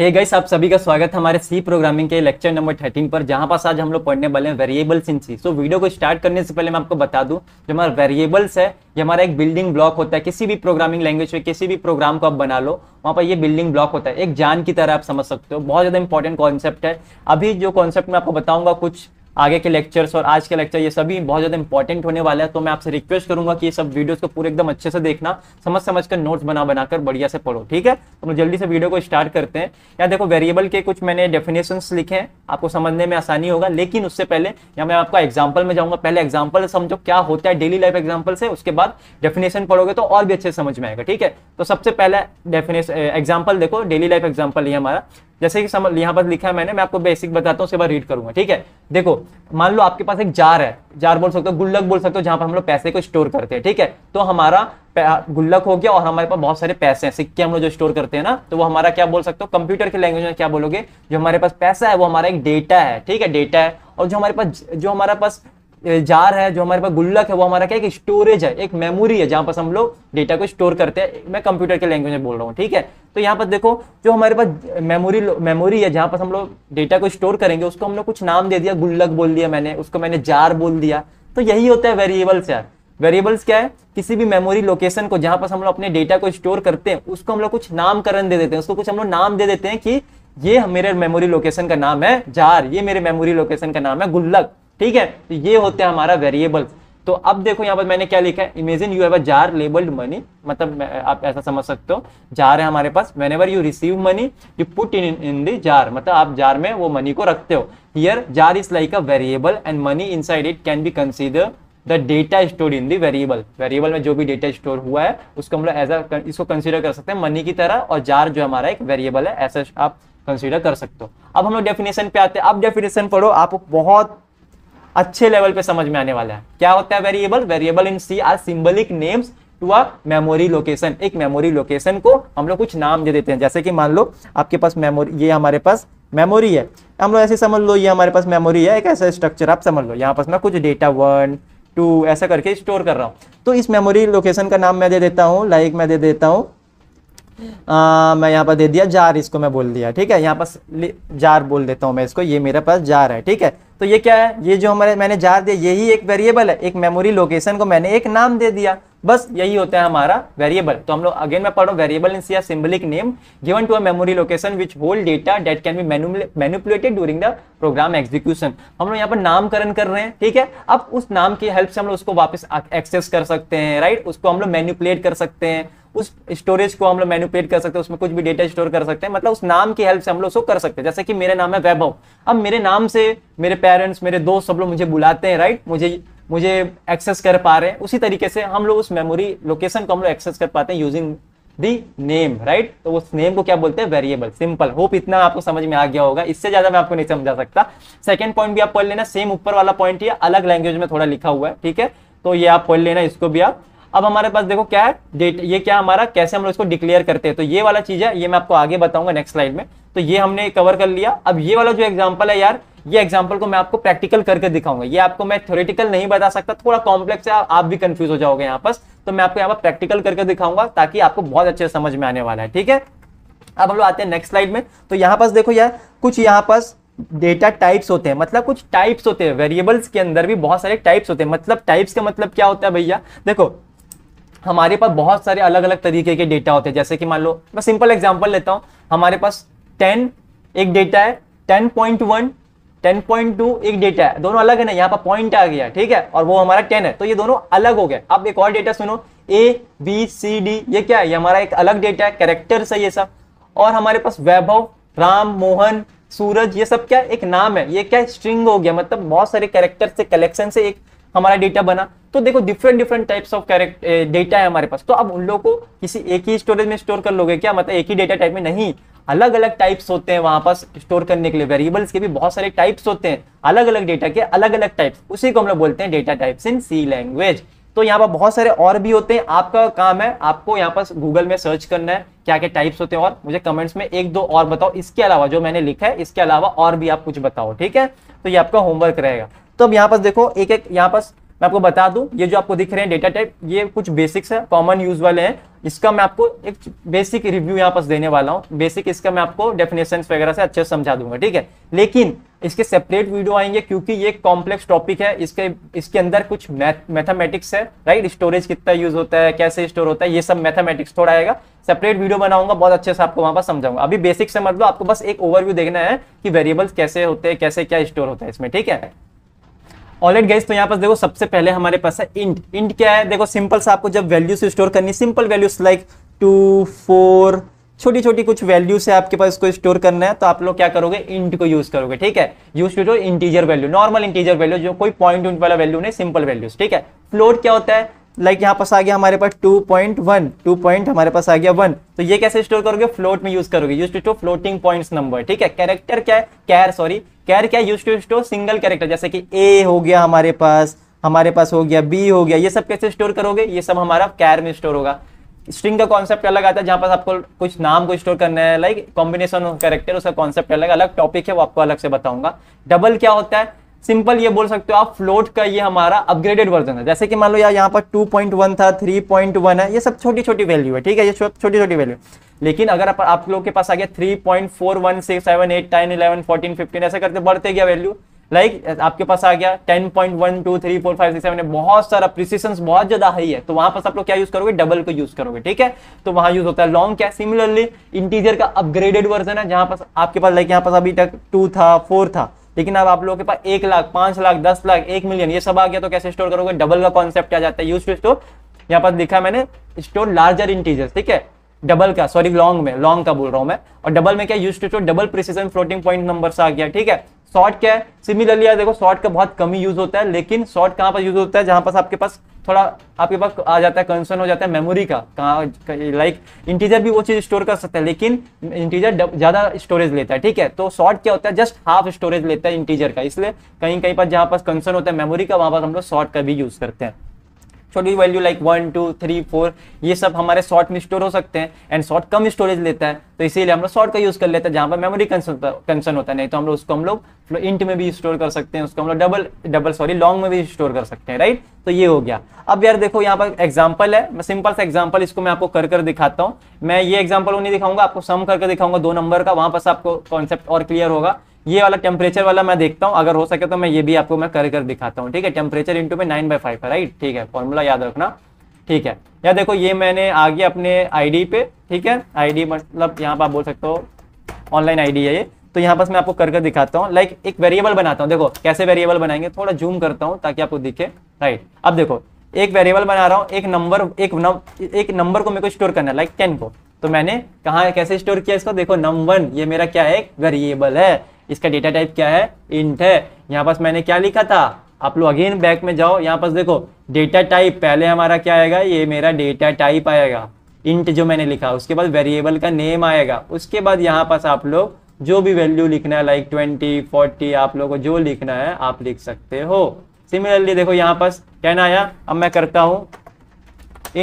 hey guys आप सभी का स्वागत है हमारे सी प्रोग्रामिंग के लेक्चर नंबर 13 पर जहां पास आज हम लोग पढ़ने वाले हैं variables in C so video को स्टार्ट करने से पहले मैं आपको बता दूं जो हमारा वेरिएबल्स है ये हमारा एक बिल्डिंग ब्लॉक होता है किसी भी प्रोग्रामिंग लैंग्वेज में किसी भी प्रोग्राम को आप बना लो वहाँ पर ये बिल्डिंग ब्लॉक होता है एक जान की तरह आप समझ सकते हो बहुत ज़्यादा इंपॉर्टेंट कॉन्सेप्ट है अभी जो कॉन्सेप्ट मैं आपको बताऊंगा कुछ आगे के लेक्चर्स और आज के लेक्चर ये सभी बहुत ज़्यादा इंपॉर्टेंट होने वाला है तो मैं आपसे रिक्वेस्ट करूंगा कि ये सब वीडियोस को पूरे एकदम अच्छे से देखना समझ समझ कर नोट्स बना बनाकर बढ़िया से पढ़ो ठीक है तो हम जल्दी से वीडियो को स्टार्ट करते हैं या देखो वेरिएबल के कुछ मैंने डेफिनेशन लिखे हैं आपको समझने में आसानी होगा लेकिन उससे पहले या मैं आपका एग्जाम्पल में जाऊँगा पहले एग्जाम्पल समझो क्या होता है डेली लाइफ एग्जाम्पल से उसके बाद डेफिनेशन पढ़ोगे तो और भी अच्छे समझ में आएगा ठीक है तो सबसे पहले डेफिनेशन एग्जाम्पल देखो डेली लाइफ एग्जाम्पल ये हमारा जैसे कि समझ यहाँ पर लिखा है मैंने मैं आपको बेसिक बताता हूँ उसके बाद रीड करूंगा ठीक है देखो मान लो आपके पास एक जार है जार बोल सकते हो गुल्लक बोल सकते हो जहाँ पर हम लोग पैसे को स्टोर करते हैं ठीक है तो हमारा गुल्लक हो गया और हमारे पास बहुत सारे पैसे हैं सिक्के हम लोग जो स्टोर करते हैं ना तो वो हमारा क्या बोल सकते हो कंप्यूटर की लैंग्वेज में क्या बोलोगे जो हमारे पास पैसा है वो हमारा एक डेटा है ठीक है डेटा है और जो हमारे पास जो हमारे पास जार है जो हमारे पास गुल्लक है वो हमारा क्या एक स्टोरेज है एक मेमोरी है जहां पर हम लोग डेटा को स्टोर करते हैं मैं कंप्यूटर के लैंग्वेज में बोल रहा हूँ ठीक है तो यहाँ पर देखो जो हमारे पास मेमोरी मेमोरी है जहां पर हम लोग डेटा को स्टोर करेंगे उसको हमने कुछ नाम दे दिया गुल्लक बोल दिया मैंने उसको मैंने जार बोल दिया तो यही होता है वेरिएबल्स यार वेरिएबल्स क्या है किसी भी मेमोरी लोकेशन को जहां पर हम लोग अपने डेटा को स्टोर करते हैं उसको हम लोग कुछ नामकरण दे देते हैं उसको कुछ हम लोग नाम दे देते हैं कि ये मेरे मेमोरी लोकेशन का नाम है जार ये मेरे मेमोरी लोकेशन का नाम है गुल्लक ठीक है तो ये होते हैं हमारा वेरिएबल तो अब देखो यहाँ पर मैंने क्या लिखा है imagine you have a jar labelled money मतलब आप ऐसा समझ सकते हो जार है हमारे पास whenever you receive money you put in in the jar मतलब आप जार में वो मनी को रखते हो here jar is like a variable and money inside it can be consider the data store in the variable variable में जो भी डेटा स्टोर हुआ है उसको हम लोग एज अ इसको कंसिडर कर सकते हैं मनी की तरह और जार जो हमारा एक वेरिएबल है ऐसा आप कंसिडर कर सकते हो अब हम लोग डेफिनेशन पे आते हैं अब डेफिनेशन पढ़ो आप बहुत अच्छे लेवल पे समझ में आने वाला है क्या होता है variable variable in C are symbolic names to a memory location एक मेमोरी लोकेशन को हम लोग कुछ नाम दे देते हैं जैसे कि मान लो आपके पास मेमोरी ये हमारे पास मेमोरी है हम लोग ऐसे समझ लो ये हमारे पास मेमोरी है एक ऐसा स्ट्रक्चर आप समझ लो यहाँ पास मैं कुछ डेटा वन टू ऐसा करके स्टोर कर रहा हूँ तो इस मेमोरी लोकेशन का नाम मैं दे देता हूँ लाइक मैं दे देता हूँ आ, मैं यहाँ पर दे दिया जार इसको मैं बोल दिया ठीक है यहाँ पर जार बोल देता हूँ मैं इसको ये मेरे पास जार है ठीक है तो ये क्या है ये जो हमारे मैंने जार दिया यही एक वेरिएबल है एक मेमोरी लोकेशन को मैंने एक नाम दे दिया बस यही होता है हमारा वेरिएबल तो हम लोग अगेन मैं पढ़ रहा हूँ variable in symbolic name given to a memory location which hold data that can be manipulated during the program execution हम लोग यहाँ पर नामकरण कर रहे हैं ठीक है अब उस नाम की हेल्प से हम लोग उसको वापस एक्सेस कर सकते हैं राइट उसको हम लोग मैन्युपुलेट कर सकते हैं उस स्टोरेज को हम लोग मैनुपेट कर सकते हैं उसमें कुछ भी डेटा स्टोर कर सकते हैं मतलब उस नाम की हेल्प से हम लोग उसको कर सकते हैं जैसे कि मेरा नाम है वैभव अब मेरे नाम से मेरे पेरेंट्स मेरे दोस्त सब लोग मुझे बुलाते हैं राइट मुझे मुझे एक्सेस कर पा रहे हैं उसी तरीके से हम लोग उस मेमोरी लोकेशन को हम लोग एक्सेस कर पाते हैं यूजिंग दी नेम राइट तो उस नेम को क्या बोलते हैं वेरिएबल सिंपल होप इतना आपको समझ में आ गया होगा इससे ज्यादा मैं आपको नहीं समझा सकता सेकंड पॉइंट भी आप पढ़ लेना सेम ऊपर वाला पॉइंट ये अलग लैंग्वेज में थोड़ा लिखा हुआ है ठीक है तो ये आप पढ़ लेना इसको भी आप अब हमारे पास देखो क्या है ये क्या हमारा कैसे हम लोग इसको डिक्लेयर करते हैं तो ये वाला चीज है ये मैं आपको आगे बताऊंगा नेक्स्ट स्लाइड में तो ये हमने कवर कर लिया अब ये वाला जो एग्जाम्पल है यार ये एग्जाम्पल को मैं आपको प्रैक्टिकल करके दिखाऊंगा ये आपको मैं थ्योरेटिकल नहीं बता सकता थोड़ा कॉम्प्लेक्स है आप भी कंफ्यूज हो जाओगे यहाँ पर तो मैं आपको यहाँ पर प्रैक्टिकल करके दिखाऊंगा ताकि आपको बहुत अच्छे समझ में आने वाला है ठीक है अब हम लोग आते हैं नेक्स्ट स्लाइड में तो यहाँ पास देखो यार कुछ यहाँ पास डेटा टाइप्स होते हैं मतलब कुछ टाइप्स होते हैं वेरिएबल्स के अंदर भी बहुत सारे टाइप्स होते हैं मतलब टाइप्स का मतलब क्या होता है भैया देखो हमारे पास बहुत सारे अलग अलग तरीके के डेटा होते हैं जैसे कि मान लो मैं सिंपल एग्जाम्पल लेता हूँ हमारे पास टेन एक डेटा है ten point one ten point two एक डेटा है दोनों अलग है ना यहाँ पर पॉइंट आ गया ठीक है और वो हमारा टेन है तो ये दोनों अलग हो गए अब एक और डेटा सुनो ए बी सी डी ये क्या है ये हमारा एक अलग डेटा है कैरेक्टर है ये सब और हमारे पास वैभव राम मोहन सूरज ये सब क्या एक नाम है ये क्या स्ट्रिंग हो गया मतलब बहुत सारे कैरेक्टर से कलेक्शन से एक हमारा डेटा बना तो देखो different different types of character data है हमारे पास तो अब उन लोगों को किसी एक ही स्टोरेज में स्टोर कर लोगे क्या मतलब एक ही डेटा टाइप में नहीं अलग अलग टाइप्स होते हैं वहां पास स्टोर करने के लिए वेरिएबल्स के भी बहुत सारे टाइप्स होते हैं अलग अलग डेटा के अलग अलग टाइप्स उसी को हम लोग बोलते हैं data types in C language तो यहाँ पर बहुत सारे और भी होते हैं आपका काम है आपको यहाँ पर गूगल में सर्च करना है क्या क्या टाइप्स होते हैं और मुझे कमेंट्स में एक दो और बताओ इसके अलावा जो मैंने लिखा है इसके अलावा और भी आप कुछ बताओ ठीक है तो ये आपका होमवर्क रहेगा तो अब यहाँ पास देखो एक एक यहाँ पास मैं आपको बता दूं ये जो आपको दिख रहे हैं डेटा टाइप ये कुछ बेसिक्स है कॉमन यूज वाले हैं इसका मैं आपको एक बेसिक रिव्यू यहाँ पास देने वाला हूँ बेसिक इसका मैं आपको डेफिनेशन वगैरह से अच्छे से समझा दूंगा ठीक है लेकिन इसके सेपरेट वीडियो आएंगे क्योंकि ये कॉम्प्लेक्स टॉपिक है इसके इसके अंदर कुछ मैथमेटिक्स है राइट स्टोरेज कितना यूज होता है कैसे स्टोर होता है ये सब मैथमेटिक्स थोड़ा आएगा सेपरेट वीडियो बनाऊंगा बहुत अच्छे से आपको वहां पर समझाऊंगा अभी बेसिक से मतलब आपको बस एक ओवरव्यू देखना है कि वेरिएबल्स कैसे होते हैं कैसे क्या स्टोर होता है इसमें ठीक है ऑलरेडी गैस तो यहाँ पास देखो सबसे पहले हमारे पास है इंट इंट क्या है देखो सिंपल सा आपको जब वैल्यूज स्टोर करनी simple values like two four छोटी छोटी कुछ वैल्यू से आपके पास इसको स्टोर करना है तो आप लोग क्या करोगे इंट को यूज करोगे ठीक है यूज टू जो integer value normal integer value जो कोई पॉइंट उंट वाला वैल्यू नहीं सिंपल वैल्यूज ठीक है फ्लोट क्या होता है लाइक like यहाँ पास आ गया हमारे पास 2.1 2 पॉइंट हमारे पास आ गया 1 तो ये कैसे स्टोर करोगे फ्लोट में यूज करोगे use to floating points number ठीक है कैरेक्टर क्या है कैर सॉरी कैर क्या use to store single character जैसे कि ए हो गया हमारे पास हमारे पास हो गया बी हो गया ये सब कैसे स्टोर करोगे ये सब हमारा कैर में स्टोर होगा स्ट्रिंग का कॉन्सेप्ट अलग आता है जहां पास आपको कुछ नाम को स्टोर करना है लाइक कॉम्बिनेशन ऑफ कैरेक्टर उसका कॉन्सेप्ट अलग अलग टॉपिक है वो आपको अलग से बताऊंगा डबल क्या होता है सिंपल ये बोल सकते हो आप फ्लोट का ये हमारा अपग्रेडेड वर्जन है जैसे कि मान लो यार यहाँ पर 2.1 था 3.1 है ये सब छोटी छोटी वैल्यू है ठीक है ये छोटी छोटी वैल्यू लेकिन अगर आप, आप लोग के पास आ गया three point four one six seven eight ten eleven fourteen fifteen ऐसा करते बढ़ते गया वैल्यू लाइक आपके पास आ गया ten point one two three four five six seven बहुत सारा प्रिसीशन बहुत ज्यादा हाई है तो वहां पर आप लोग क्या यूज करोगे डबल को यूज करोगे ठीक है तो वहां यूज होता है लॉन्ग क्या सिमिलरली इंटीजियर का अपग्रेडेड वर्जन है जहां पर आपके पास लाइक यहाँ पास अभी तक टू था फोर था लेकिन अब आप लोगों के पास एक लाख पांच लाख दस लाख एक मिलियन ये सब आ गया तो कैसे स्टोर करोगे डबल का कॉन्सेप्ट आ जाता है यूज टू स्टोर यहाँ पर लिखा मैंने स्टोर लार्जर इंटीजर्स ठीक है डबल का सॉरी लॉन्ग में लॉन्ग का बोल रहा हूँ मैं और डबल में क्या use to store double precision floating point number आ गया ठीक है शॉर्ट क्या है सिमिलरली यार देखो शॉर्ट का बहुत कम ही यूज होता है लेकिन शॉर्ट कहाँ पर यूज होता है जहां पास आपके पास थोड़ा आपके पास आ जाता है कंसर्न हो जाता है मेमोरी का कहाँ लाइक इंटीजर भी वो चीज़ स्टोर कर सकता है लेकिन इंटीजर ज़्यादा स्टोरेज लेता है ठीक है तो शॉर्ट क्या होता है जस्ट हाफ स्टोरेज लेता है इंटीजर का इसलिए कहीं कहीं पर जहां पास कंसर्न होता है मेमोरी का वहां पर हम लोग शॉर्ट का भी यूज़ करते हैं छोटी value like one two three four ये सब हमारे शॉर्ट में स्टोर हो सकते हैं एंड शॉर्ट कम स्टोरेज लेता है तो इसीलिए हम लोग शॉर्ट का यूज़ कर लेते हैं जहां पर मेमोरी कंसर्न होता है नहीं तो हम लोग उसको हम लोग इंट में भी स्टोर कर सकते हैं उसको हम लोग डबल डबल सॉरी लॉन्ग में भी स्टोर कर सकते हैं राइट तो ये हो गया अब यार देखो यहाँ पर एग्जाम्पल है मैं सिंपल सा एग्जाम्पल इसको मैं आपको कर कर दिखाता हूँ मैं ये एग्जाम्पल नहीं दिखाऊंगा आपको सम करके दिखाऊंगा दो नंबर का वहां पर आपको कॉन्सेप्ट और क्लियर होगा ये वाला टेम्परेचर वाला मैं देखता हूँ अगर हो सके तो मैं ये भी आपको मैं कर कर दिखाता हूँ ठीक है टेम्परेचर इंटू में नाइन बाई फाइव है राइट ठीक है फॉर्मूला याद रखना ठीक है या देखो ये मैंने आगे अपने आईडी पे ठीक है आईडी मतलब यहाँ पर आप बोल सकते हो ऑनलाइन आईडी है ये तो यहाँ पर मैं आपको कर कर दिखाता हूँ लाइक एक वेरिएबल बनाता हूँ देखो कैसे वेरिएबल बनाएंगे थोड़ा जूम करता हूँ ताकि आपको दिखे राइट अब देखो एक वेरिएबल बना रहा हूँ एक नंबर एक एक नंबर को मेरे को स्टोर करना है लाइक टेन को तो मैंने कहा कैसे स्टोर किया इसको देखो नम वन ये मेरा क्या है एक वेरिएबल है इसका डेटा टाइप क्या है इंट है यहाँ पास मैंने क्या लिखा था आप लोग अगेन बैक में जाओ यहाँ पास देखो डेटा टाइप पहले हमारा क्या आएगा ये मेरा डेटा टाइप आएगा इंट जो मैंने लिखा उसके बाद वेरिएबल का नेम आएगा उसके बाद यहाँ पास आप लोग जो भी वैल्यू लिखना है लाइक ट्वेंटी फोर्टी आप लोगों को जो लिखना है आप लिख सकते हो सिमिलरली देखो यहाँ पास टेन आया अब मैं करता हूँ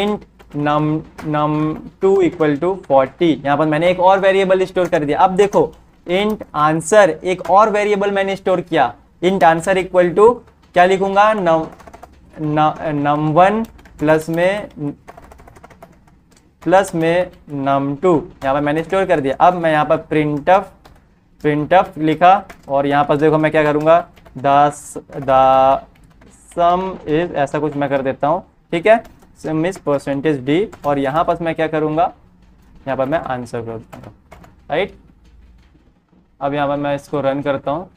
int num num two equal to forty यहाँ पर मैंने एक और वेरिएबल स्टोर कर दिया अब देखो इंट आंसर एक और वेरिएबल मैंने स्टोर किया इंट आंसर इक्वल टू क्या लिखूंगा नम वन प्लस में प्लस में नम टू यहाँ पर मैंने स्टोर कर दिया अब मैं यहाँ पर प्रिंट अप प्रिंट लिखा और यहाँ पर देखो मैं क्या करूँगा दस द सम इज ऐसा कुछ मैं कर देता हूँ ठीक है सम इज परसेंटेज डी और यहाँ पर मैं क्या करूँगा यहाँ पर मैं आंसर कर दूँगा राइट अब यहाँ पर मैं इसको रन करता हूँ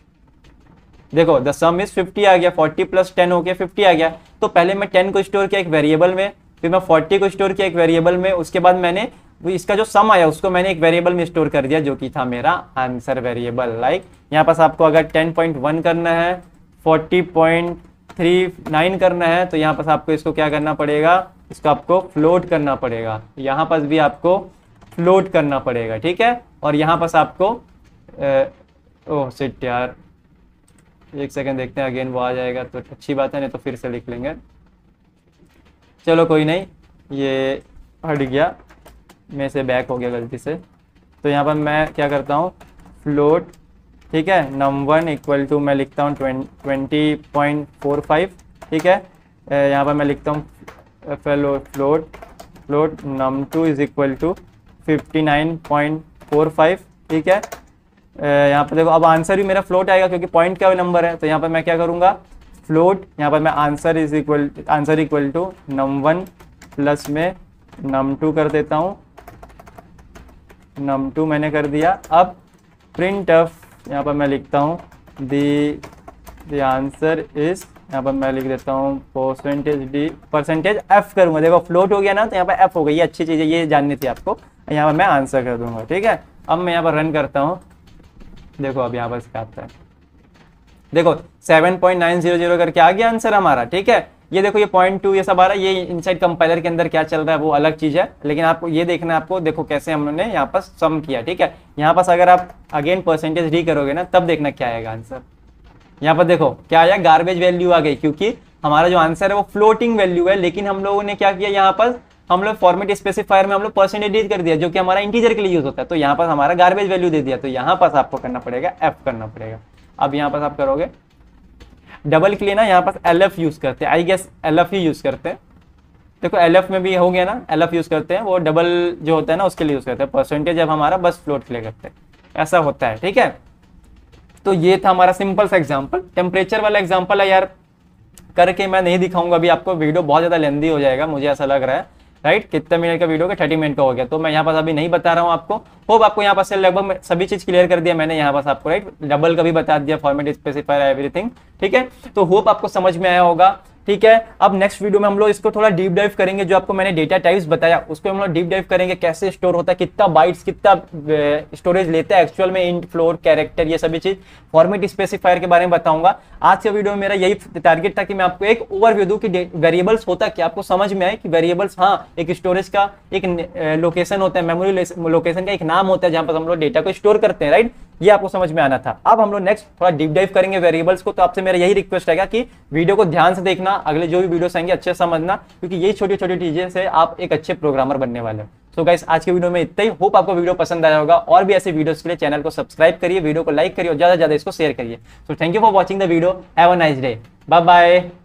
देखो द सम इज 50 आ गया 40 प्लस 10 हो गया 50 आ गया तो पहले मैं 10 को स्टोर किया एक वेरिएबल में फिर मैं 40 को स्टोर किया एक वेरिएबल में उसके बाद मैंने इसका जो सम आया उसको मैंने एक वेरिएबल में स्टोर कर दिया जो कि था मेरा आंसर वेरिएबल लाइक यहाँ पास आपको अगर 10.1 करना है 40.39 करना है तो यहाँ पास आपको इसको क्या करना पड़ेगा इसको आपको फ्लोट करना पड़ेगा यहाँ पास भी आपको फ्लोट करना पड़ेगा ठीक है और यहाँ पास आपको ओह सिट यार एक सेकंड देखते हैं अगेन वो आ जाएगा तो अच्छी बात है नहीं तो फिर से लिख लेंगे चलो कोई नहीं ये हट गया मे से बैक हो गया गलती से तो यहाँ पर मैं क्या करता हूँ फ्लोट ठीक है नम वन इक्वल टू मैं लिखता हूँ ट्वेंटी पॉइंट फोर फाइव ठीक है यहाँ पर मैं लिखता हूँ फेलो float float num two is equal to fifty nine point four five ठीक है यहाँ पर देखो अब आंसर भी मेरा फ्लोट आएगा क्योंकि पॉइंट का नंबर है तो यहाँ पर मैं क्या करूँगा फ्लोट यहाँ पर मैं answer is equal answer equal to num one plus में नम टू कर देता हूँ नम टू मैंने कर दिया अब प्रिंट ऑफ यहाँ पर मैं लिखता हूँ दी दी आंसर इज यहाँ पर मैं लिख देता हूँ परसेंटेज डी परसेंटेज एफ करूँगा देखो फ्लोट हो गया ना तो यहाँ पर एफ हो गया ये अच्छी चीज़ है ये जाननी थी आपको यहाँ पर मैं आंसर कर दूंगा ठीक है अब मैं यहाँ पर रन करता हूँ देखो अब यहाँ पर क्या आता है देखो 7.900 करके आ गया आंसर हमारा ठीक है ये देखो ये पॉइंट टू ये सब आ रहा है ये इनसाइड कंपाइलर के अंदर क्या चल रहा है वो अलग चीज है लेकिन आपको ये देखना है आपको देखो कैसे हमने यहाँ पर सम किया ठीक है यहाँ पर अगर आप अगेन परसेंटेज री करोगे ना तब देखना क्या आएगा आंसर यहाँ पर देखो क्या आया गार्बेज वैल्यू आ गई क्योंकि हमारा जो आंसर है वो फ्लोटिंग वैल्यू है लेकिन हम लोगों ने क्या किया यहाँ पर हम लोग फॉर्मेट स्पेसिफायर में हम लोग परसेंटेज कर दिया जो कि हमारा इंटीजर के लिए यूज होता है तो यहाँ पर हमारा गार्बेज वैल्यू दे दिया तो यहाँ पास आपको करना पड़ेगा एफ करना पड़ेगा अब यहाँ पास आप करोगे डबल के लिए ना यहाँ पास एल एफ यूज करते हैं आई गेस एल एफ ही यूज करते हैं देखो एल एफ में भी हो गया ना एल एफ यूज करते हैं वो डबल जो होता है ना उसके लिए यूज करते हैं परसेंटेज अब हमारा बस फ्लोट के लिए करते हैं ऐसा होता है ठीक है तो ये था हमारा सिंपल सा एग्जाम्पल टेम्परेचर वाला एग्जाम्पल है यार करके मैं नहीं दिखाऊंगा अभी आपको वीडियो बहुत ज़्यादा लेंदी हो जाएगा मुझे ऐसा लग रहा है राइट कितने मिनट का वीडियो का थर्टी मिनट का हो गया तो मैं यहाँ पास अभी नहीं बता रहा हूँ आपको होप आपको यहाँ पास लगभग सभी चीज क्लियर कर दिया मैंने यहाँ पास आपको राइट डबल का भी बता दिया फॉर्मेट स्पेसिफायर एवरीथिंग ठीक है तो होप आपको समझ में आया होगा ठीक है अब नेक्स्ट वीडियो में हम लोग इसको थोड़ा डीप डाइव करेंगे जो आपको मैंने डेटा टाइप्स बताया उसको हम लोग डीप डाइव करेंगे कैसे स्टोर होता है कितना बाइट्स कितना स्टोरेज लेता है एक्चुअल में इंट फ्लोर कैरेक्टर ये सभी चीज फॉर्मेट स्पेसिफायर के बारे में बताऊंगा आज के वीडियो में मेरा यही टारगेट था कि मैं आपको एक ओवरव्यू व्यू दू वेरिएबल्स होता क्या आपको समझ में आए कि वेरिएबल्स हाँ एक स्टोरेज का एक लोकेशन होता है मेमोरी लोकेशन का एक नाम होता है जहां पर हम लोग डेटा को स्टोर करते हैं राइट ये आपको समझ में आना था अब हम लोग नेक्स्ट थोड़ा डीप डाइव करेंगे वेरिएबल्स को तो आपसे मेरा यही रिक्वेस्ट रहेगा कि वीडियो को ध्यान से देखना करना अगले जो भी वीडियोस आएंगे अच्छे समझना क्योंकि ये छोटी छोटी चीज़ें से आप एक अच्छे प्रोग्रामर बनने वाले सो तो गाइस आज के वीडियो में इतना ही होप आपको वीडियो पसंद आया होगा और भी ऐसे वीडियोस के लिए चैनल को सब्सक्राइब करिए वीडियो को लाइक करिए और ज़्यादा ज़्यादा इसको शेयर करिए so thank you for watching the video have a nice day bye bye